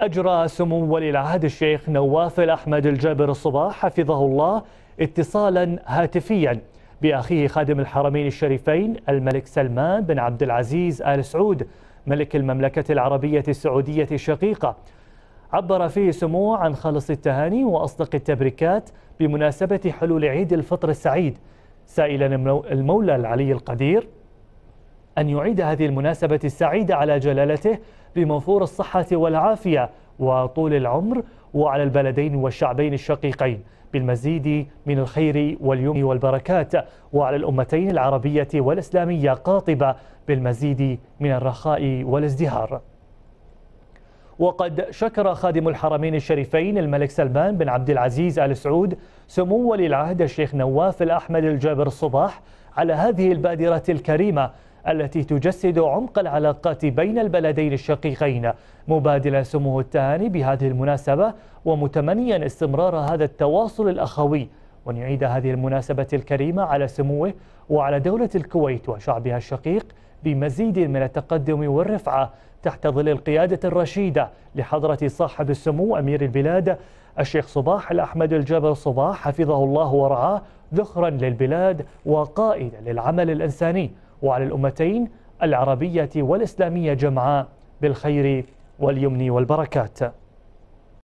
أجرى سمو ولي العهد الشيخ نواف الأحمد الجابر الصباح حفظه الله اتصالا هاتفيا بأخيه خادم الحرمين الشريفين الملك سلمان بن عبد العزيز آل سعود ملك المملكة العربية السعودية الشقيقة عبر فيه سموه عن خالص التهاني وأصدق التبريكات بمناسبة حلول عيد الفطر السعيد سائلا المولى العلي القدير أن يعيد هذه المناسبة السعيدة على جلالته بموفور الصحة والعافية وطول العمر وعلى البلدين والشعبين الشقيقين بالمزيد من الخير واليوم والبركات وعلى الأمتين العربية والإسلامية قاطبة بالمزيد من الرخاء والازدهار وقد شكر خادم الحرمين الشريفين الملك سلمان بن عبد العزيز آل سعود سمو ولي العهد الشيخ نواف الأحمد الجابر الصباح على هذه البادرة الكريمة التي تجسد عمق العلاقات بين البلدين الشقيقين مبادلا سموه التهاني بهذه المناسبة ومتمنيا استمرار هذا التواصل الأخوي ونعيد هذه المناسبة الكريمة على سموه وعلى دولة الكويت وشعبها الشقيق بمزيد من التقدم والرفعة تحت ظل القيادة الرشيدة لحضرة صاحب السمو أمير البلاد الشيخ صباح الأحمد الجبل صباح حفظه الله ورعاه ذخرا للبلاد وقائدا للعمل الإنساني وعلى الأمتين العربية والإسلامية جمعاء بالخير واليمن والبركات